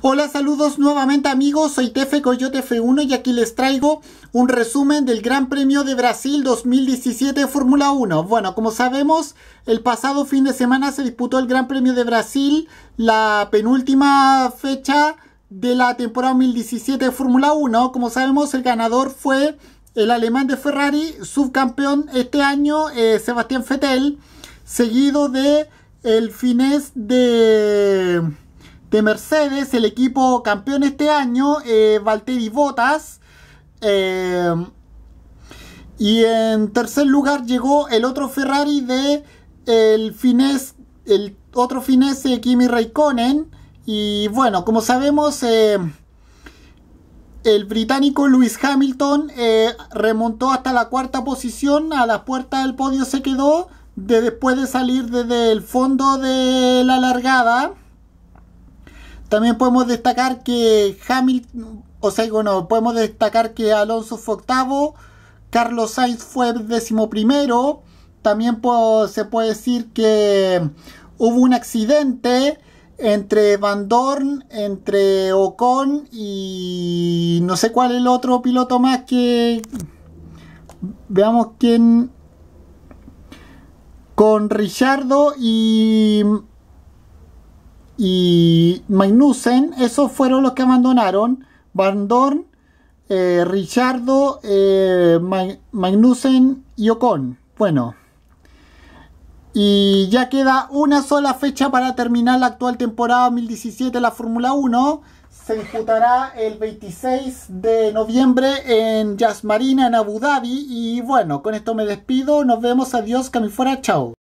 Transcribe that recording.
Hola, saludos nuevamente amigos, soy Tefe Coyote F1 y aquí les traigo un resumen del Gran Premio de Brasil 2017 Fórmula 1. Bueno, como sabemos, el pasado fin de semana se disputó el Gran Premio de Brasil, la penúltima fecha de la temporada 2017 Fórmula 1. Como sabemos, el ganador fue el alemán de Ferrari, subcampeón este año, eh, Sebastián Fettel, seguido de el finés de de Mercedes, el equipo campeón este año, eh, Valtteri Bottas. Eh, y en tercer lugar llegó el otro Ferrari de el finés, el otro finés eh, Kimi Raikkonen. Y bueno, como sabemos, el británico Lewis Hamilton remontó hasta la cuarta posición, a la puerta del podio se quedó, después de salir desde el fondo de la largada. También podemos destacar que Hamilton, o sea, podemos destacar que Alonso fue octavo, Carlos Sainz fue décimo primero. También se puede decir que hubo un accidente entre Van Dorn, entre Ocon y no sé cuál es el otro piloto más que veamos quién con Richardo y Magnussen, esos fueron los que abandonaron. Van Dorn, eh, Richardo, eh, Magnussen y Ocon. Bueno. Y ya queda una sola fecha para terminar la actual temporada 2017 de la Fórmula 1. Se disputará el 26 de noviembre en Yas Marina, en Abu Dhabi. Y bueno, con esto me despido. Nos vemos. Adiós, fuera, Chao.